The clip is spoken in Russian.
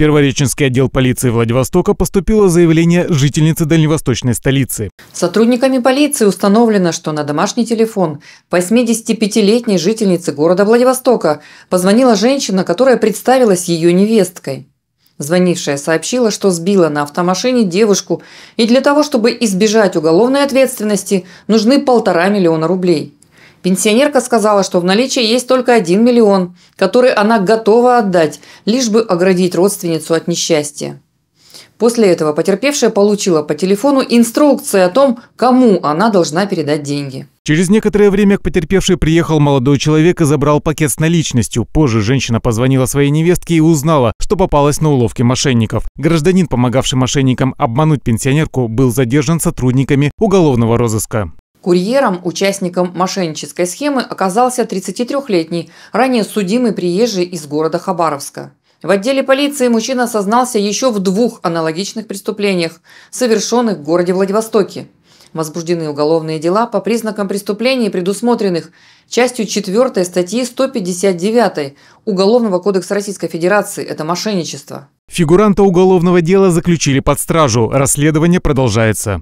Первореченский отдел полиции Владивостока поступило заявление жительницы дальневосточной столицы. Сотрудниками полиции установлено, что на домашний телефон 85-летней жительницы города Владивостока позвонила женщина, которая представилась ее невесткой. Звонившая сообщила, что сбила на автомашине девушку, и для того, чтобы избежать уголовной ответственности, нужны полтора миллиона рублей. Пенсионерка сказала, что в наличии есть только 1 миллион, который она готова отдать, лишь бы оградить родственницу от несчастья. После этого потерпевшая получила по телефону инструкции о том, кому она должна передать деньги. Через некоторое время к потерпевшей приехал молодой человек и забрал пакет с наличностью. Позже женщина позвонила своей невестке и узнала, что попалась на уловки мошенников. Гражданин, помогавший мошенникам обмануть пенсионерку, был задержан сотрудниками уголовного розыска. Курьером, участником мошеннической схемы оказался 33-летний, ранее судимый приезжий из города Хабаровска. В отделе полиции мужчина сознался еще в двух аналогичных преступлениях, совершенных в городе Владивостоке. Возбуждены уголовные дела по признакам преступлений, предусмотренных частью 4 статьи 159 Уголовного кодекса Российской Федерации – это мошенничество. Фигуранта уголовного дела заключили под стражу. Расследование продолжается.